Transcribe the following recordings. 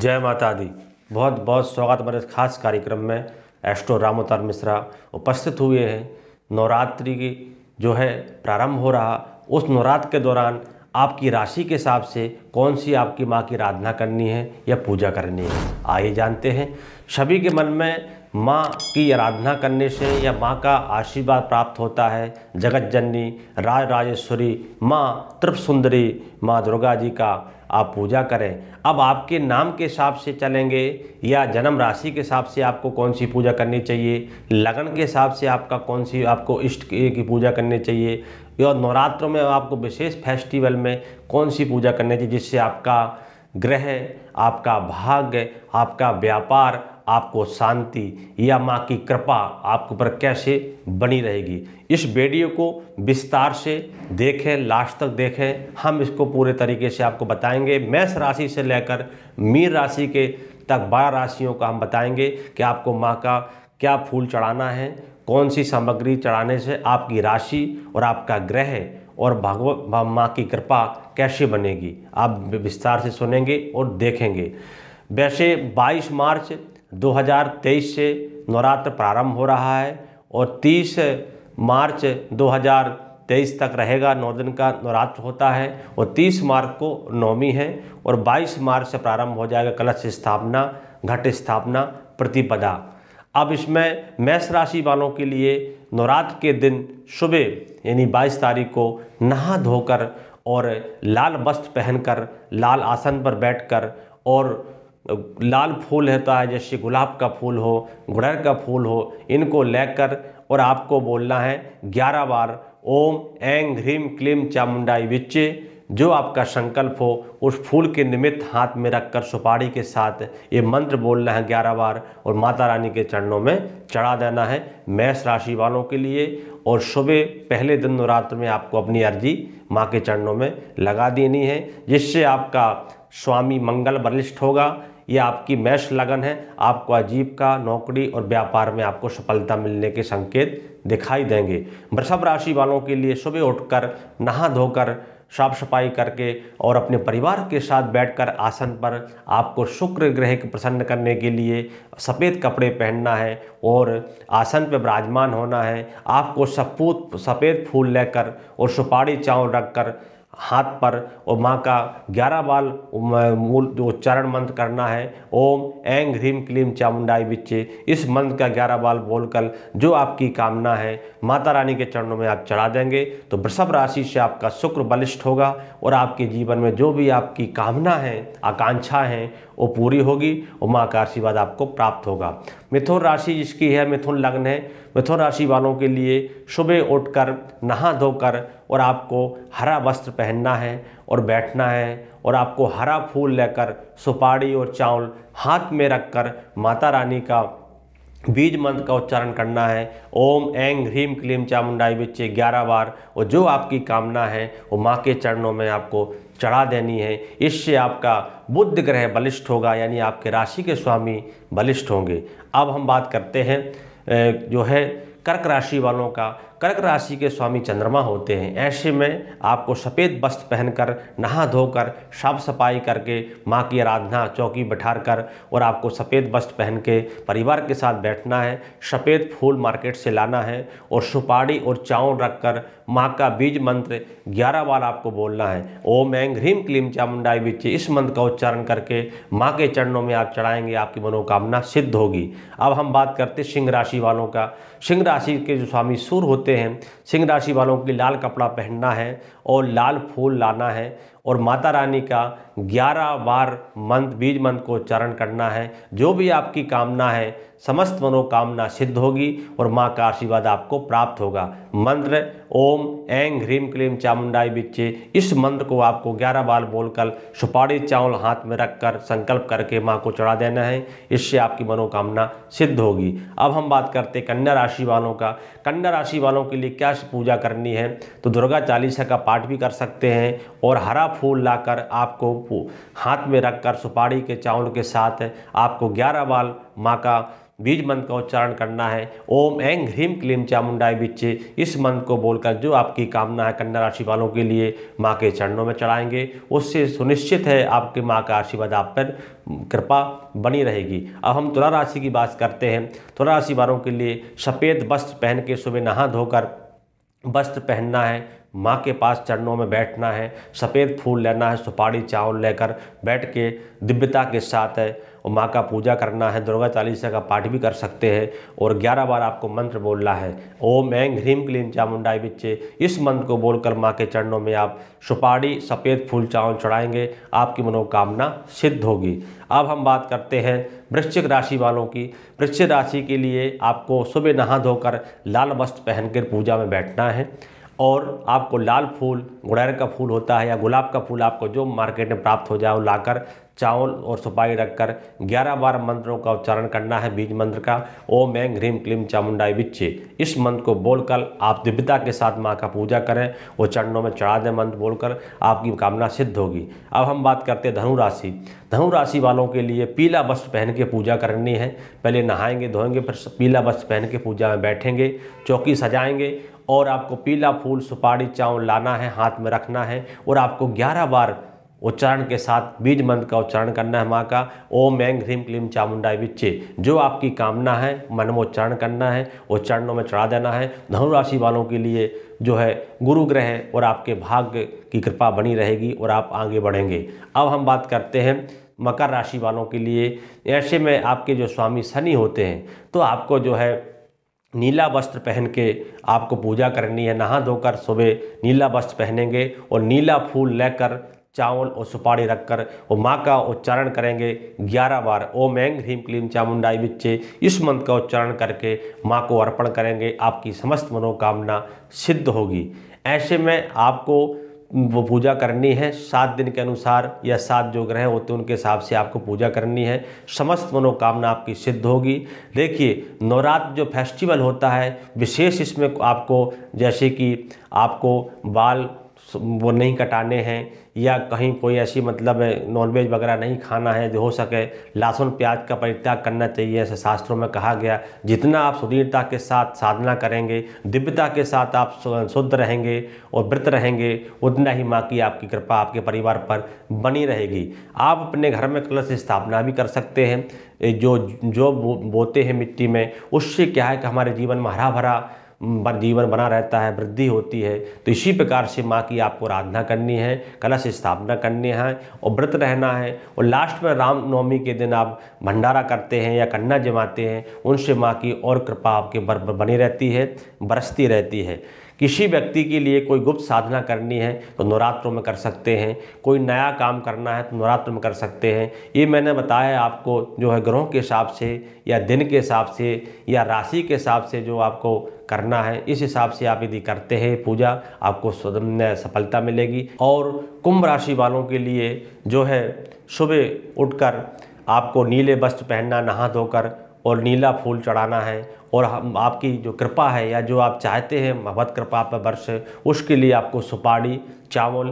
जय माता दी बहुत बहुत स्वागत हमारे खास कार्यक्रम में एस्ट्रो रामोतार मिश्रा उपस्थित हुए हैं नवरात्रि की जो है प्रारंभ हो रहा उस नवरात्र के दौरान आपकी राशि के हिसाब से कौन सी आपकी माँ की आराधना करनी है या पूजा करनी है आइए जानते हैं सभी के मन में माँ की आराधना करने से या माँ का आशीर्वाद प्राप्त होता है जगत जननी राज राजेश्वरी माँ तृप्त सुंदरी माँ दुर्गा जी का आप पूजा करें अब आपके नाम के हिसाब से चलेंगे या जन्म राशि के हिसाब से आपको कौन सी पूजा करनी चाहिए लगन के हिसाब से आपका कौन सी आपको इष्ट की पूजा करनी चाहिए या नवरात्रों में आपको विशेष फेस्टिवल में कौन सी पूजा करनी चाहिए जिससे आपका ग्रह आपका भाग्य आपका व्यापार आपको शांति या माँ की कृपा आपके ऊपर कैसे बनी रहेगी इस वीडियो को विस्तार से देखें लास्ट तक देखें हम इसको पूरे तरीके से आपको बताएंगे मैष राशि से लेकर मीन राशि के तक बारह राशियों का हम बताएंगे कि आपको माँ का क्या फूल चढ़ाना है कौन सी सामग्री चढ़ाने से आपकी राशि और आपका ग्रह और भागवत माँ की कृपा कैसे बनेगी आप विस्तार से सुनेंगे और देखेंगे वैसे 22 मार्च 2023 से नवरात्र प्रारंभ हो रहा है और 30 मार्च 2023 तक रहेगा नौ दिन का नवरात्र होता है और 30 मार्च को नौमी है और 22 मार्च से प्रारंभ हो जाएगा कलश स्थापना घट स्थापना प्रतिपदा अब इसमें मेष राशि वालों के लिए नवरात्र के दिन सुबह यानी 22 तारीख को नहा धोकर और लाल वस्त्र पहनकर लाल आसन पर बैठकर और लाल फूल रहता है जैसे गुलाब का फूल हो गुड़हर का फूल हो इनको लेकर और आपको बोलना है ग्यारह बार ओम ऐं ह्रीम क्लीम चामुंडाई विच्चे जो आपका संकल्प हो उस फूल के निमित्त हाथ में रखकर सुपारी के साथ ये मंत्र बोलना है ग्यारह बार और माता रानी के चरणों में चढ़ा देना है मैष राशि वालों के लिए और सुबह पहले दिन नवरात्र में आपको अपनी अर्जी माँ के चरणों में लगा देनी है जिससे आपका स्वामी मंगल बलिष्ठ होगा ये आपकी मैश लगन है आपको अजीब का नौकरी और व्यापार में आपको सफलता मिलने के संकेत दिखाई देंगे वृषभ राशि वालों के लिए सुबह उठकर नहा धोकर साफ सफाई करके और अपने परिवार के साथ बैठकर आसन पर आपको शुक्र ग्रह के प्रसन्न करने के लिए सफ़ेद कपड़े पहनना है और आसन पर विराजमान होना है आपको सपूत सफ़ेद फूल लेकर और सुपारी चावल रख कर हाथ पर और माँ का ग्यारह बाल मूल जो चरण मंत्र करना है ओम ऐंग ह्रीम क्लीम चामुंडाई बिच्चे इस मंत्र का ग्यारह बाल बोलकर जो आपकी कामना है माता रानी के चरणों में आप चढ़ा देंगे तो वृषभ राशि से आपका शुक्र बलिष्ठ होगा और आपके जीवन में जो भी आपकी कामना है आकांक्षा है वो पूरी होगी और माँ का आशीर्वाद आपको प्राप्त होगा मिथुन राशि जिसकी है मिथुन लग्न है मिथुन राशि वालों के लिए सुबह उठकर नहा धोकर और आपको हरा वस्त्र पहनना है और बैठना है और आपको हरा फूल लेकर सुपारी और चावल हाथ में रखकर माता रानी का बीज मंत्र का उच्चारण करना है ओम ऐं ह्रीम क्लीम चामुंडाई बिच्चे ग्यारह बार और जो आपकी कामना है वो माँ के चरणों में आपको चढ़ा देनी है इससे आपका बुद्ध ग्रह बलिष्ठ होगा यानी आपके राशि के स्वामी बलिष्ठ होंगे अब हम बात करते हैं जो है कर्क राशि वालों का कर्क राशि के स्वामी चंद्रमा होते हैं ऐसे में आपको सफ़ेद वस्त्र पहनकर नहा धोकर साफ सफाई करके माँ की आराधना चौकी बैठा कर और आपको सफ़ेद वस्त्र पहन के परिवार के साथ बैठना है सफ़ेद फूल मार्केट से लाना है और सुपारी और चावल रख कर माँ का बीज मंत्र ग्यारह बार आपको बोलना है ओम ऐंग ह्रीम क्लीम चामुंडाई बीच इस मंत्र का उच्चारण करके माँ के चरणों में आप चढ़ाएंगे आपकी मनोकामना सिद्ध होगी अब हम बात करते सिंह राशि वालों का सिंह राशि के जो स्वामी सूर्य होते होते हैं सिंह राशि वालों के लाल कपड़ा पहनना है और लाल फूल लाना है और माता रानी का 11 बार मंत्र बीज मंत्र को चरण करना है जो भी आपकी कामना है समस्त मनोकामना सिद्ध होगी और माँ का आशीर्वाद आपको प्राप्त होगा मंत्र ओम ऐंग ह्रीम क्लीम चामुंडाई बिच्चे इस मंत्र को आपको 11 बार बोलकर सुपारी चावल हाथ में रखकर संकल्प करके माँ को चढ़ा देना है इससे आपकी मनोकामना सिद्ध होगी अब हम बात करते कन्या राशि वालों का कन्या राशि वालों के लिए क्या पूजा करनी है तो दुर्गा चालीसा का पाठ भी कर सकते हैं और हरा फूल लाकर आपको हाथ में रखकर सुपारी के चावल के साथ आपको ग्यारह बाल माँ का बीज मंत्र का उच्चारण करना है ओम एंग ह्रीम क्लीम चामुंडाई बिच्चे इस मंत्र को बोलकर जो आपकी कामना है कन्या राशि वालों के लिए माँ के चरणों में चढ़ाएंगे उससे सुनिश्चित है आपके माँ का आशीर्वाद आप पर कृपा बनी रहेगी अब हम तुला राशि की बात करते हैं तुला राशि वालों के लिए सफ़ेद वस्त्र पहन के सुबह नहा धोकर वस्त्र पहनना है माँ के पास चरणों में बैठना है सफ़ेद फूल लेना है सुपारी चावल लेकर बैठ के दिव्यता के साथ है और माँ का पूजा करना है दुर्गा चालीसा का पाठ भी कर सकते हैं और ग्यारह बार आपको मंत्र बोलना है ओम ऐंग ह्रीम क्लीम चामुंडाई बिच्चे इस मंत्र को बोलकर माँ के चरणों में आप सुपारी सफ़ेद फूल चावल चढ़ाएंगे आपकी मनोकामना सिद्ध होगी अब हम बात करते हैं वृश्चिक राशि वालों की वृश्चिक राशि के लिए आपको सुबह नहा धोकर लाल वस्त्र पहनकर पूजा में बैठना है और आपको लाल फूल गुड़ैर का फूल होता है या गुलाब का फूल आपको जो मार्केट में प्राप्त हो जाए वो लाकर चावल और सुपाई रखकर 11 बार मंत्रों का उच्चारण करना है बीज मंत्र का ओम ऐं ह्रीम क्लीम चामुंडाई बिच्छे इस मंत्र को बोलकर आप दिव्यता के साथ माँ का पूजा करें और चरणों में चढ़ा दें मंत्र बोलकर आपकी कामना सिद्ध होगी अब हम बात करते हैं धनु राशि धनु राशि वालों के लिए पीला वस्त्र पहन के पूजा करनी है पहले नहाएंगे धोएंगे फिर पीला वस्त्र पहन के पूजा में बैठेंगे चौकी सजाएंगे और आपको पीला फूल सुपारी चावल लाना है हाथ में रखना है और आपको ग्यारह बार उच्चारण के साथ बीज मंत्र का उच्चारण करना है माँ का ओम ऐंग ह्रीम क्लीम चामुंडा विच्चे जो आपकी कामना है मन में उच्चारण करना है उच्चारणों में चढ़ा देना है धनुराशि वालों के लिए जो है गुरु ग्रह और आपके भाग्य की कृपा बनी रहेगी और आप आगे बढ़ेंगे अब हम बात करते हैं मकर राशि वालों के लिए ऐसे में आपके जो स्वामी शनि होते हैं तो आपको जो है नीला वस्त्र पहन के आपको पूजा करनी है नहा धोकर सुबह नीला वस्त्र पहनेंगे और नीला फूल लेकर चावल और सुपारी रखकर वो माँ का उच्चारण करेंगे ग्यारह बार ओम ऐंग ह्रीम क्लीम चामुंडाई बिच्चे इस मंत्र का उच्चारण करके माँ को अर्पण करेंगे आपकी समस्त मनोकामना सिद्ध होगी ऐसे में आपको वो पूजा करनी है सात दिन के अनुसार या सात जो ग्रह होते हैं उनके हिसाब से आपको पूजा करनी है समस्त मनोकामना आपकी सिद्ध होगी देखिए नवरात्र जो फेस्टिवल होता है विशेष इसमें आपको जैसे कि आपको बाल वो नहीं कटाने हैं या कहीं कोई ऐसी मतलब नॉनवेज वगैरह नहीं खाना है जो हो सके लहसुन प्याज का परित्याग करना चाहिए ऐसे शास्त्रों में कहा गया जितना आप सुदीरता के साथ साधना करेंगे दिव्यता के साथ आप शुद्ध रहेंगे और व्रत रहेंगे उतना ही माँ की आपकी कृपा आपके परिवार पर बनी रहेगी आप अपने घर में कलश स्थापना भी कर सकते हैं जो जो बोते हैं मिट्टी में उससे क्या है कि हमारे जीवन में हरा भरा हम्म। जीवन बना रहता है वृद्धि होती है तो इसी प्रकार से माँ की आपको आराधना करनी है कलश स्थापना करनी है और व्रत रहना है और लास्ट में रामनवमी के दिन आप भंडारा करते हैं या कन्ना जमाते हैं उनसे माँ की और कृपा आपके बनी रहती है बरसती रहती है किसी व्यक्ति के लिए कोई गुप्त साधना करनी है तो नवरात्रों में कर सकते हैं कोई नया काम करना है तो नवरात्र में कर सकते हैं ये मैंने बताया आपको जो है ग्रहों के हिसाब से या दिन के हिसाब से या राशि के हिसाब से जो आपको करना है इस हिसाब से आप यदि करते हैं पूजा आपको सफलता मिलेगी और कुंभ राशि वालों के लिए जो है सुबह उठकर आपको नीले वस्त्र पहनना नहा धोकर और नीला फूल चढ़ाना है और हम आपकी जो कृपा है या जो आप चाहते हैं भगवत कृपा पर वर्ष उसके लिए आपको सुपारी चावल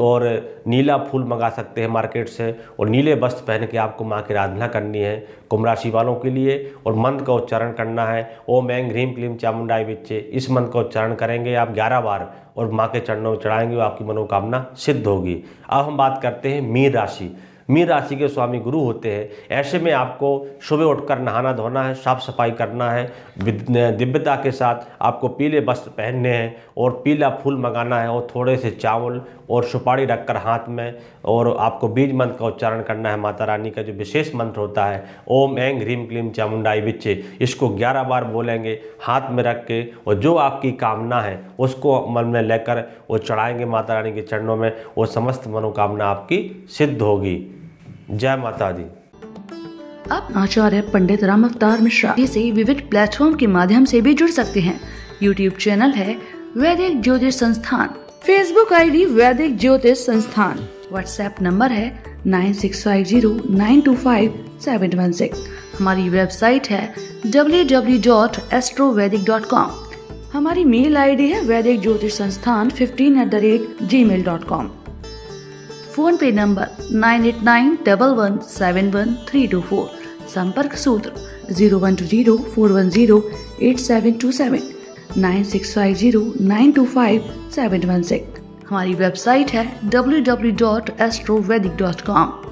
और नीला फूल मंगा सकते हैं मार्केट से और नीले वस्त्र पहन के आपको माँ की आराधना करनी है कुंभ राशि वालों के लिए और मंत्र का उच्चारण करना है ओम ऐंग ह्रीम क्लीम चामुंडाई बिच्चे इस मंत्र का उच्चारण करेंगे आप ग्यारह बार और माँ के चरणों में चढ़ाएंगे और आपकी मनोकामना सिद्ध होगी अब हम बात करते हैं मीन राशि मीन राशि के स्वामी गुरु होते हैं ऐसे में आपको सुबह उठकर नहाना धोना है साफ सफाई करना है दिव्यता के साथ आपको पीले वस्त्र पहनने हैं और पीला फूल मंगाना है और थोड़े से चावल और सुपारी रखकर हाथ में और आपको बीज मंत्र का उच्चारण करना है माता रानी का जो विशेष मंत्र होता है ओम एंग ह्रीम क्लीम चामुंडाई बिच्चे इसको ग्यारह बार बोलेंगे हाथ में रख के और जो आपकी कामना है उसको मन में लेकर वो चढ़ाएंगे माता रानी के चरणों में वो समस्त मनोकामना आपकी सिद्ध होगी जय माता दी आप आचार्य पंडित राम अवतार मिश्रा से विविध प्लेटफॉर्म के माध्यम से भी जुड़ सकते हैं यूट्यूब चैनल है वैदिक ज्योतिष संस्थान Facebook ID Vaidik Jyotish Sansthan WhatsApp number है nine six five zero nine two five seven one six हमारी वेबसाइट है W W dot astro Vaidik dot com हमारी मेल आईडी है Vaidik Jyotish Sansthan fifteen at the rate Gmail dot com PhonePe number nine eight nine double one seven one three two four संपर्क सूत्र zero one two zero four one zero eight seven two seven nine six five zero nine two five seven one six हमारी website है W W dot astro Vaidik dot com